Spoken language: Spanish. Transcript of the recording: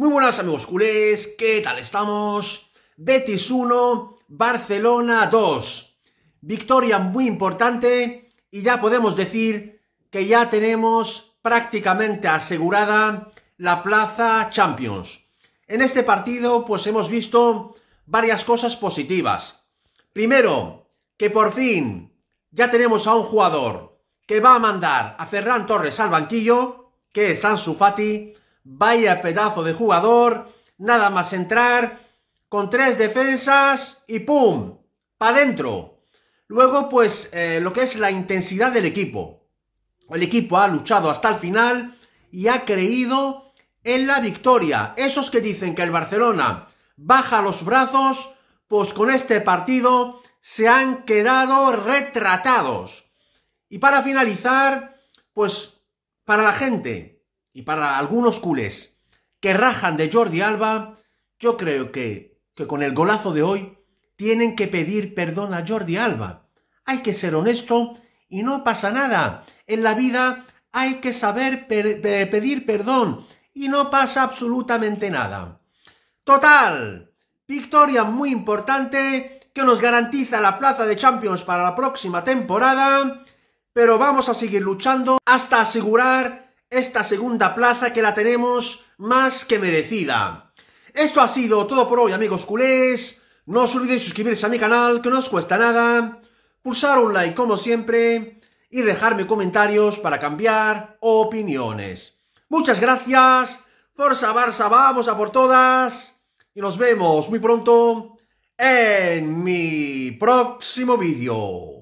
Muy buenas amigos culés, ¿qué tal estamos? Betis 1, Barcelona 2. Victoria muy importante y ya podemos decir que ya tenemos prácticamente asegurada la plaza Champions. En este partido pues hemos visto varias cosas positivas. Primero, que por fin ya tenemos a un jugador que va a mandar a Ferran Torres al banquillo, que es Ansu Fati, Vaya pedazo de jugador, nada más entrar, con tres defensas y ¡pum! ¡Pa' adentro! Luego, pues, eh, lo que es la intensidad del equipo. El equipo ha luchado hasta el final y ha creído en la victoria. Esos que dicen que el Barcelona baja los brazos, pues con este partido se han quedado retratados. Y para finalizar, pues para la gente y para algunos culés que rajan de Jordi Alba, yo creo que, que con el golazo de hoy tienen que pedir perdón a Jordi Alba. Hay que ser honesto y no pasa nada. En la vida hay que saber pedir perdón y no pasa absolutamente nada. Total, victoria muy importante que nos garantiza la plaza de Champions para la próxima temporada, pero vamos a seguir luchando hasta asegurar esta segunda plaza que la tenemos más que merecida. Esto ha sido todo por hoy, amigos culés. No os olvidéis suscribirse a mi canal, que no os cuesta nada. Pulsar un like como siempre y dejarme comentarios para cambiar opiniones. Muchas gracias. Forza Barça, vamos a por todas. Y nos vemos muy pronto en mi próximo vídeo.